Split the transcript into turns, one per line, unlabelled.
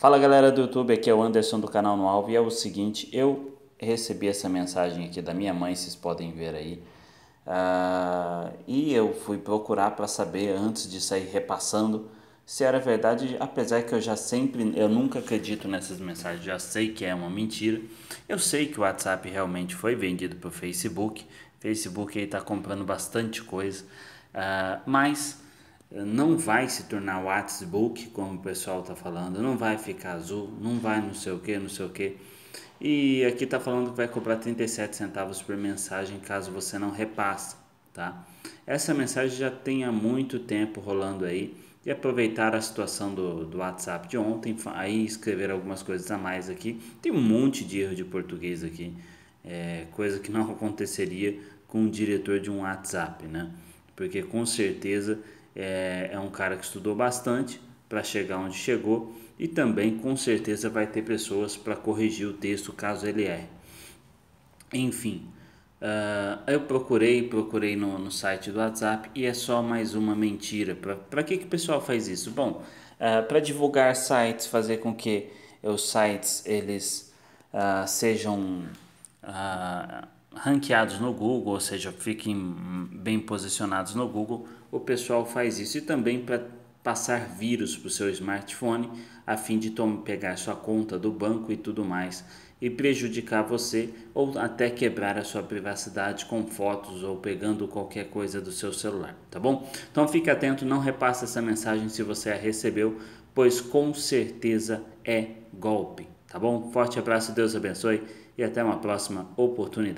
Fala galera do YouTube, aqui é o Anderson do canal No Alvo e é o seguinte, eu recebi essa mensagem aqui da minha mãe, vocês podem ver aí, uh, e eu fui procurar para saber antes de sair repassando se era verdade, apesar que eu já sempre, eu nunca acredito nessas mensagens, já sei que é uma mentira, eu sei que o WhatsApp realmente foi vendido para o Facebook, Facebook aí está comprando bastante coisa, uh, mas não vai se tornar WhatsApp, como o pessoal está falando, não vai ficar azul, não vai não sei o que, não sei o que. E aqui está falando que vai cobrar 37 centavos por mensagem caso você não repasse, tá? Essa mensagem já tem há muito tempo rolando aí e aproveitar a situação do, do WhatsApp de ontem, aí escrever algumas coisas a mais aqui. Tem um monte de erro de português aqui, é, coisa que não aconteceria com o diretor de um WhatsApp, né? Porque com certeza é, é um cara que estudou bastante para chegar onde chegou e também com certeza vai ter pessoas para corrigir o texto caso ele erre. Enfim, uh, eu procurei, procurei no, no site do WhatsApp e é só mais uma mentira. Para que, que o pessoal faz isso? Bom, uh, ah, para divulgar sites, fazer com que os sites eles uh, sejam ranqueados no Google, ou seja, fiquem bem posicionados no Google, o pessoal faz isso e também para passar vírus para o seu smartphone a fim de pegar sua conta do banco e tudo mais e prejudicar você ou até quebrar a sua privacidade com fotos ou pegando qualquer coisa do seu celular, tá bom? Então fique atento, não repasse essa mensagem se você a recebeu, pois com certeza é golpe, tá bom? Forte abraço, Deus abençoe e até uma próxima oportunidade.